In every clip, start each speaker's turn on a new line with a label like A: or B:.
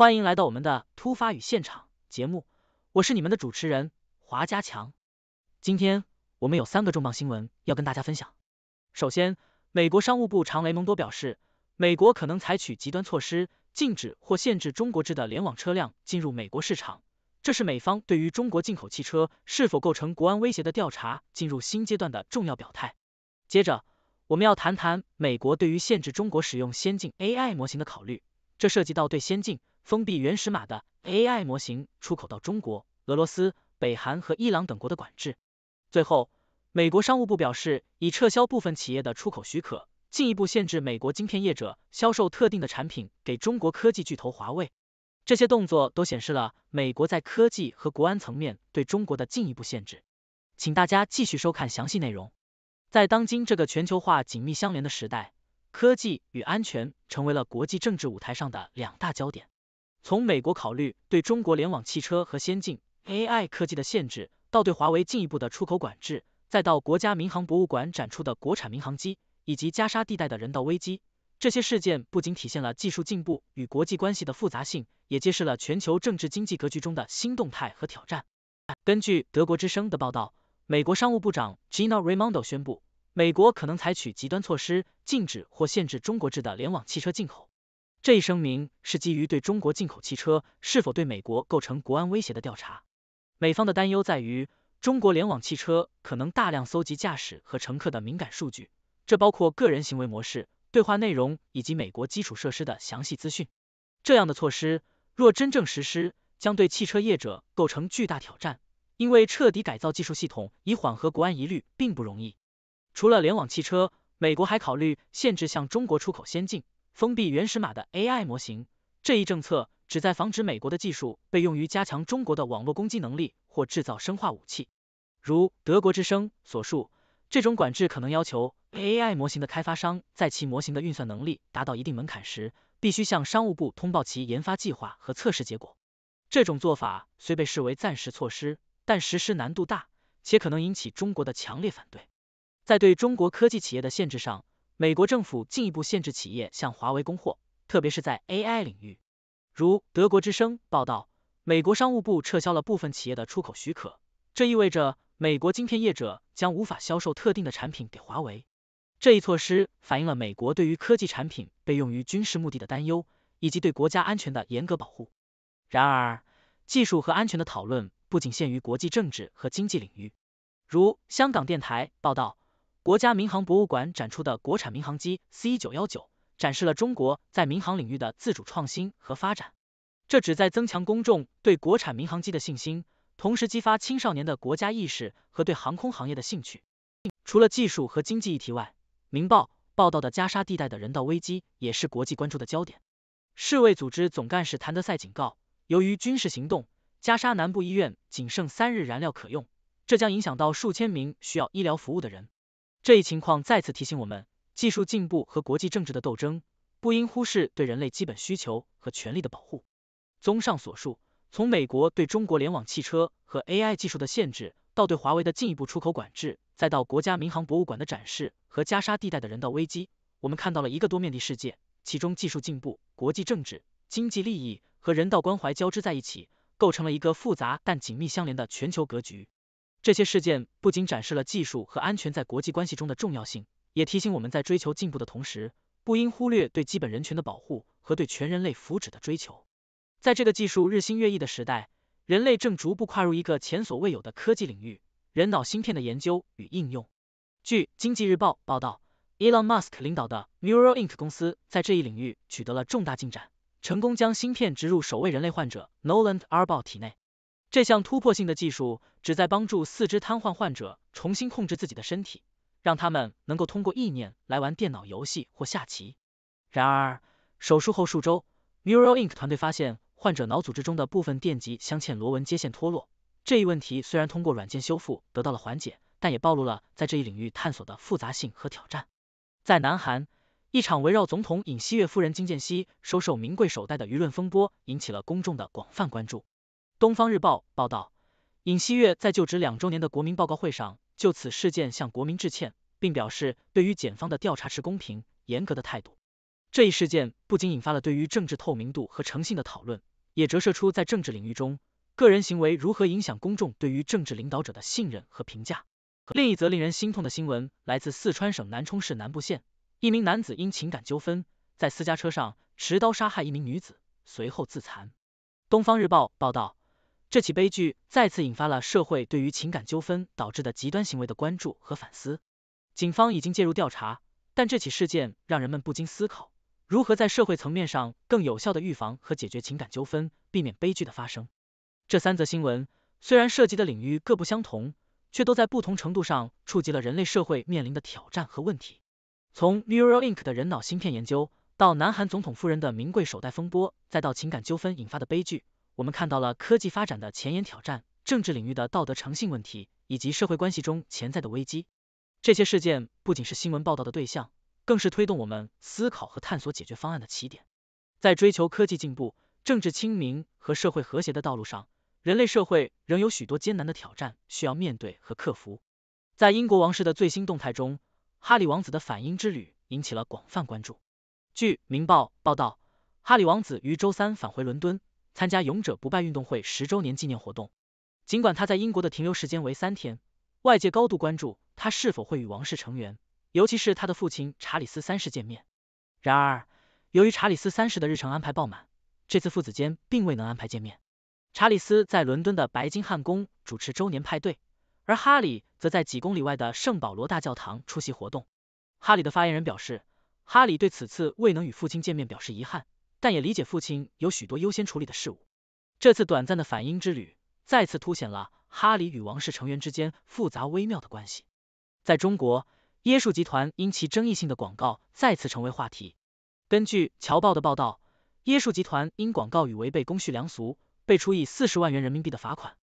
A: 欢迎来到我们的突发与现场节目，我是你们的主持人华家强。今天我们有三个重磅新闻要跟大家分享。首先，美国商务部长雷蒙多表示，美国可能采取极端措施，禁止或限制中国制的联网车辆进入美国市场，这是美方对于中国进口汽车是否构成国安威胁的调查进入新阶段的重要表态。接着，我们要谈谈美国对于限制中国使用先进 AI 模型的考虑，这涉及到对先进。封闭原始码的 AI 模型出口到中国、俄罗斯、北韩和伊朗等国的管制。最后，美国商务部表示，已撤销部分企业的出口许可，进一步限制美国晶片业者销售特定的产品给中国科技巨头华为。这些动作都显示了美国在科技和国安层面对中国的进一步限制。请大家继续收看详细内容。在当今这个全球化紧密相连的时代，科技与安全成为了国际政治舞台上的两大焦点。从美国考虑对中国联网汽车和先进 AI 科技的限制，到对华为进一步的出口管制，再到国家民航博物馆展出的国产民航机，以及加沙地带的人道危机，这些事件不仅体现了技术进步与国际关系的复杂性，也揭示了全球政治经济格局中的新动态和挑战。根据德国之声的报道，美国商务部长 Gina Raimondo 宣布，美国可能采取极端措施，禁止或限制中国制的联网汽车进口。这一声明是基于对中国进口汽车是否对美国构成国安威胁的调查。美方的担忧在于，中国联网汽车可能大量搜集驾驶和乘客的敏感数据，这包括个人行为模式、对话内容以及美国基础设施的详细资讯。这样的措施若真正实施，将对汽车业者构成巨大挑战，因为彻底改造技术系统以缓和国安疑虑并不容易。除了联网汽车，美国还考虑限制向中国出口先进。封闭原始码的 A I 模型，这一政策旨在防止美国的技术被用于加强中国的网络攻击能力或制造生化武器。如德国之声所述，这种管制可能要求 A I 模型的开发商在其模型的运算能力达到一定门槛时，必须向商务部通报其研发计划和测试结果。这种做法虽被视为暂时措施，但实施难度大，且可能引起中国的强烈反对。在对中国科技企业的限制上，美国政府进一步限制企业向华为供货，特别是在 AI 领域。如德国之声报道，美国商务部撤销了部分企业的出口许可，这意味着美国晶片业者将无法销售特定的产品给华为。这一措施反映了美国对于科技产品被用于军事目的的担忧，以及对国家安全的严格保护。然而，技术和安全的讨论不仅限于国际政治和经济领域，如香港电台报道。国家民航博物馆展出的国产民航机 C 九幺九，展示了中国在民航领域的自主创新和发展。这旨在增强公众对国产民航机的信心，同时激发青少年的国家意识和对航空行业的兴趣。除了技术和经济议题外，明报报道的加沙地带的人道危机也是国际关注的焦点。世卫组织总干事谭德赛警告，由于军事行动，加沙南部医院仅剩三日燃料可用，这将影响到数千名需要医疗服务的人。这一情况再次提醒我们，技术进步和国际政治的斗争不应忽视对人类基本需求和权利的保护。综上所述，从美国对中国联网汽车和 AI 技术的限制，到对华为的进一步出口管制，再到国家民航博物馆的展示和加沙地带的人道危机，我们看到了一个多面的世界，其中技术进步、国际政治、经济利益和人道关怀交织在一起，构成了一个复杂但紧密相连的全球格局。这些事件不仅展示了技术和安全在国际关系中的重要性，也提醒我们在追求进步的同时，不应忽略对基本人权的保护和对全人类福祉的追求。在这个技术日新月异的时代，人类正逐步跨入一个前所未有的科技领域——人脑芯片的研究与应用。据《经济日报》报道，Elon Musk 领导的 Neuralink 公司在这一领域取得了重大进展，成功将芯片植入首位人类患者 Nolan Arbaugh 体内。这项突破性的技术旨在帮助四肢瘫痪患者重新控制自己的身体，让他们能够通过意念来玩电脑游戏或下棋。然而，手术后数周，Neuralink 团队发现患者脑组织中的部分电极镶嵌螺纹接线脱落。这一问题虽然通过软件修复得到了缓解，但也暴露了在这一领域探索的复杂性和挑战。在南韩，一场围绕总统尹锡悦夫人金建熙收受名贵手袋的舆论风波引起了公众的广泛关注。东方日报报道，尹锡悦在就职两周年的国民报告会上，就此事件向国民致歉，并表示对于检方的调查持公平、严格的态度。这一事件不仅引发了对于政治透明度和诚信的讨论，也折射出在政治领域中，个人行为如何影响公众对于政治领导者的信任和评价。另一则令人心痛的新闻来自四川省南充市南部县，一名男子因情感纠纷，在私家车上持刀杀害一名女子，随后自残。东方日报报道。这起悲剧再次引发了社会对于情感纠纷导致的极端行为的关注和反思。警方已经介入调查，但这起事件让人们不禁思考，如何在社会层面上更有效的预防和解决情感纠纷，避免悲剧的发生。这三则新闻虽然涉及的领域各不相同，却都在不同程度上触及了人类社会面临的挑战和问题。从 Neuralink 的人脑芯片研究，到南韩总统夫人的名贵手袋风波，再到情感纠纷引发的悲剧。我们看到了科技发展的前沿挑战、政治领域的道德诚信问题以及社会关系中潜在的危机。这些事件不仅是新闻报道的对象，更是推动我们思考和探索解决方案的起点。在追求科技进步、政治清明和社会和谐的道路上，人类社会仍有许多艰难的挑战需要面对和克服。在英国王室的最新动态中，哈里王子的反英之旅引起了广泛关注。据《明报》报道，哈里王子于周三返回伦敦。参加勇者不败运动会十周年纪念活动，尽管他在英国的停留时间为三天，外界高度关注他是否会与王室成员，尤其是他的父亲查理斯三世见面。然而，由于查理斯三世的日程安排爆满，这次父子间并未能安排见面。查理斯在伦敦的白金汉宫主持周年派对，而哈里则在几公里外的圣保罗大教堂出席活动。哈里的发言人表示，哈里对此次未能与父亲见面表示遗憾。但也理解父亲有许多优先处理的事物。这次短暂的反英之旅再次凸显了哈里与王室成员之间复杂微妙的关系。在中国，椰树集团因其争议性的广告再次成为话题。根据《侨报》的报道，椰树集团因广告与违背公序良俗被处以四十万元人民币的罚款。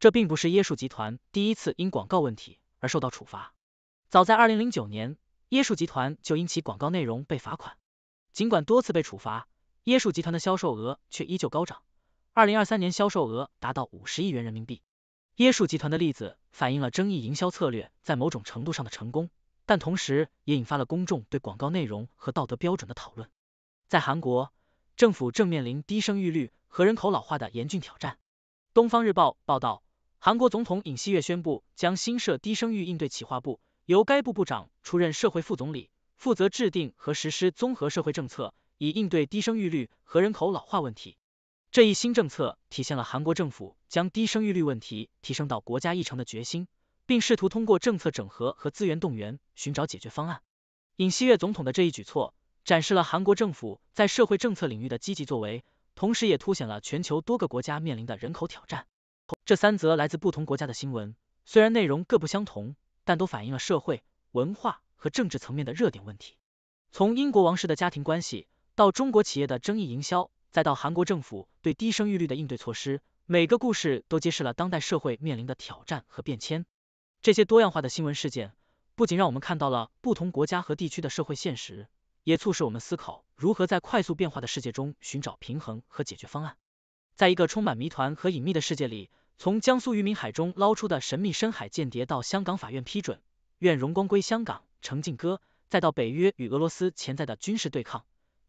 A: 这并不是椰树集团第一次因广告问题而受到处罚。早在二零零九年，椰树集团就因其广告内容被罚款。尽管多次被处罚。椰树集团的销售额却依旧高涨，二零二三年销售额达到五十亿元人民币。椰树集团的例子反映了争议营销策略在某种程度上的成功，但同时也引发了公众对广告内容和道德标准的讨论。在韩国，政府正面临低生育率和人口老化的严峻挑战。东方日报报道，韩国总统尹锡月宣布将新设低生育应对企划部，由该部部长出任社会副总理，负责制定和实施综合社会政策。以应对低生育率和人口老化问题，这一新政策体现了韩国政府将低生育率问题提升到国家议程的决心，并试图通过政策整合和资源动员寻找解决方案。尹锡悦总统的这一举措展示了韩国政府在社会政策领域的积极作为，同时也凸显了全球多个国家面临的人口挑战。这三则来自不同国家的新闻虽然内容各不相同，但都反映了社会、文化和政治层面的热点问题。从英国王室的家庭关系。到中国企业的争议营销，再到韩国政府对低生育率的应对措施，每个故事都揭示了当代社会面临的挑战和变迁。这些多样化的新闻事件不仅让我们看到了不同国家和地区的社会现实，也促使我们思考如何在快速变化的世界中寻找平衡和解决方案。在一个充满谜团和隐秘的世界里，从江苏渔民海中捞出的神秘深海间谍到香港法院批准愿荣光归香港，程劲歌，再到北约与俄罗斯潜在的军事对抗。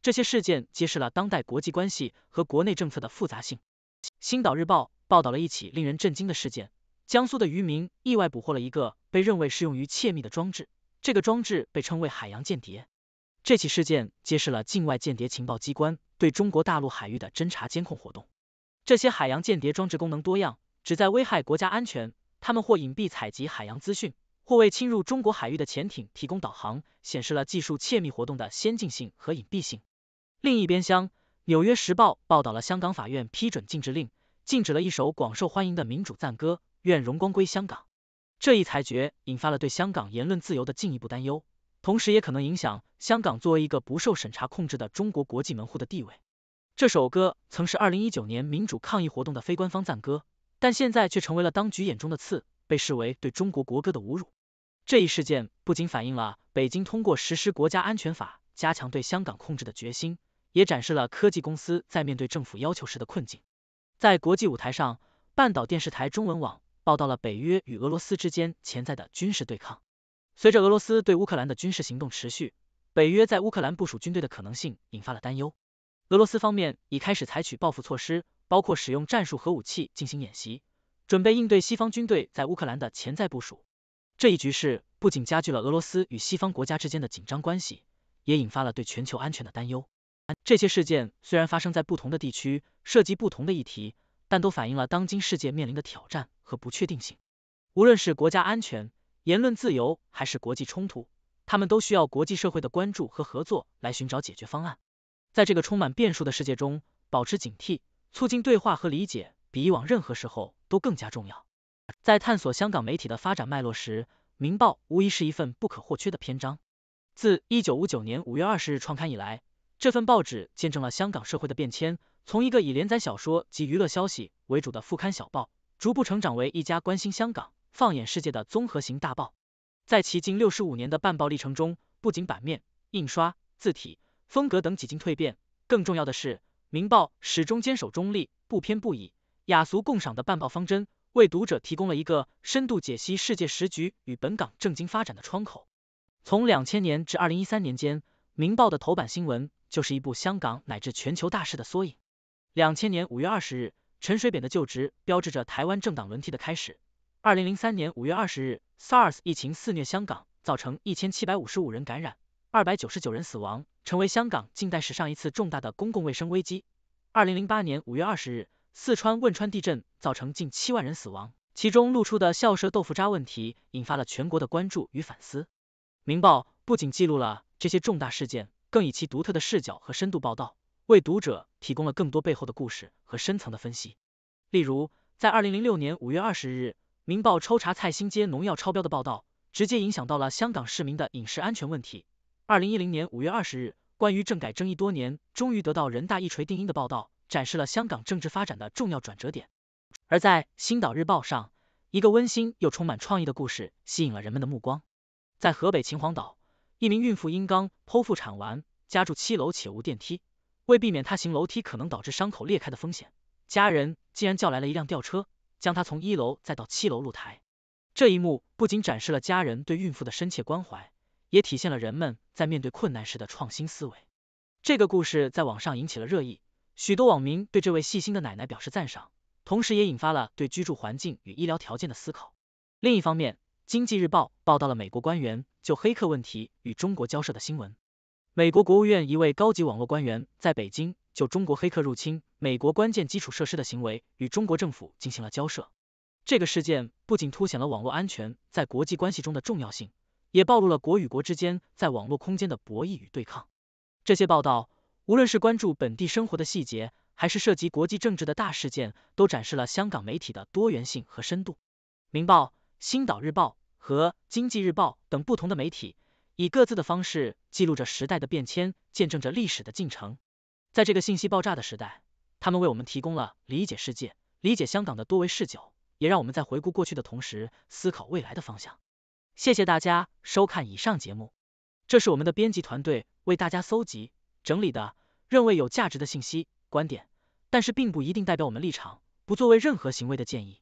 A: 这些事件揭示了当代国际关系和国内政策的复杂性。《星岛日报》报道了一起令人震惊的事件：江苏的渔民意外捕获了一个被认为适用于窃密的装置，这个装置被称为“海洋间谍”。这起事件揭示了境外间谍情报机关对中国大陆海域的侦查监控活动。这些海洋间谍装置功能多样，旨在危害国家安全。他们或隐蔽采集海洋资讯，或为侵入中国海域的潜艇提供导航，显示了技术窃密活动的先进性和隐蔽性。另一边厢，《纽约时报》报道了香港法院批准禁制令，禁止了一首广受欢迎的民主赞歌《愿荣光归香港》。这一裁决引发了对香港言论自由的进一步担忧，同时也可能影响香港作为一个不受审查控制的中国国际门户的地位。这首歌曾是二零一九年民主抗议活动的非官方赞歌，但现在却成为了当局眼中的刺，被视为对中国国歌的侮辱。这一事件不仅反映了北京通过实施国家安全法加强对香港控制的决心。也展示了科技公司在面对政府要求时的困境。在国际舞台上，半岛电视台中文网报道了北约与俄罗斯之间潜在的军事对抗。随着俄罗斯对乌克兰的军事行动持续，北约在乌克兰部署军队的可能性引发了担忧。俄罗斯方面已开始采取报复措施，包括使用战术核武器进行演习，准备应对西方军队在乌克兰的潜在部署。这一局势不仅加剧了俄罗斯与西方国家之间的紧张关系，也引发了对全球安全的担忧。这些事件虽然发生在不同的地区，涉及不同的议题，但都反映了当今世界面临的挑战和不确定性。无论是国家安全、言论自由还是国际冲突，他们都需要国际社会的关注和合作来寻找解决方案。在这个充满变数的世界中，保持警惕，促进对话和理解，比以往任何时候都更加重要。在探索香港媒体的发展脉络时，《明报》无疑是一份不可或缺的篇章。自一九五九年五月二十日创刊以来，这份报纸见证了香港社会的变迁，从一个以连载小说及娱乐消息为主的副刊小报，逐步成长为一家关心香港、放眼世界的综合型大报。在其近六十五年的办报历程中，不仅版面、印刷、字体、风格等几经蜕变，更重要的是，《明报》始终坚守中立、不偏不倚、雅俗共赏的办报方针，为读者提供了一个深度解析世界时局与本港政经发展的窗口。从两千年至二零一三年间，《明报》的头版新闻。就是一部香港乃至全球大事的缩影。两千年五月二十日，陈水扁的就职标志着台湾政党轮替的开始。二零零三年五月二十日，SARS 疫情肆虐香港，造成一千七百五十五人感染，二百九十九人死亡，成为香港近代史上一次重大的公共卫生危机。二零零八年五月二十日，四川汶川地震造成近七万人死亡，其中露出的校舍豆腐渣问题引发了全国的关注与反思。《明报》不仅记录了这些重大事件。更以其独特的视角和深度报道，为读者提供了更多背后的故事和深层的分析。例如，在二零零六年五月二十日，《明报》抽查菜心街农药超标的报道，直接影响到了香港市民的饮食安全问题。二零一零年五月二十日，关于政改争议多年终于得到人大一锤定音的报道，展示了香港政治发展的重要转折点。而在《星岛日报》上，一个温馨又充满创意的故事吸引了人们的目光，在河北秦皇岛。一名孕妇因刚剖腹产完，家住七楼且无电梯，为避免她行楼梯可能导致伤口裂开的风险，家人竟然叫来了一辆吊车，将她从一楼载到七楼露台。这一幕不仅展示了家人对孕妇的深切关怀，也体现了人们在面对困难时的创新思维。这个故事在网上引起了热议，许多网民对这位细心的奶奶表示赞赏，同时也引发了对居住环境与医疗条件的思考。另一方面，经济日报报道了美国官员就黑客问题与中国交涉的新闻。美国国务院一位高级网络官员在北京就中国黑客入侵美国关键基础设施的行为与中国政府进行了交涉。这个事件不仅凸显了网络安全在国际关系中的重要性，也暴露了国与国之间在网络空间的博弈与对抗。这些报道，无论是关注本地生活的细节，还是涉及国际政治的大事件，都展示了香港媒体的多元性和深度。明报。《星岛日报》和《经济日报》等不同的媒体，以各自的方式记录着时代的变迁，见证着历史的进程。在这个信息爆炸的时代，他们为我们提供了理解世界、理解香港的多维视角，也让我们在回顾过去的同时思考未来的方向。谢谢大家收看以上节目，这是我们的编辑团队为大家搜集整理的，认为有价值的信息、观点，但是并不一定代表我们立场，不作为任何行为的建议。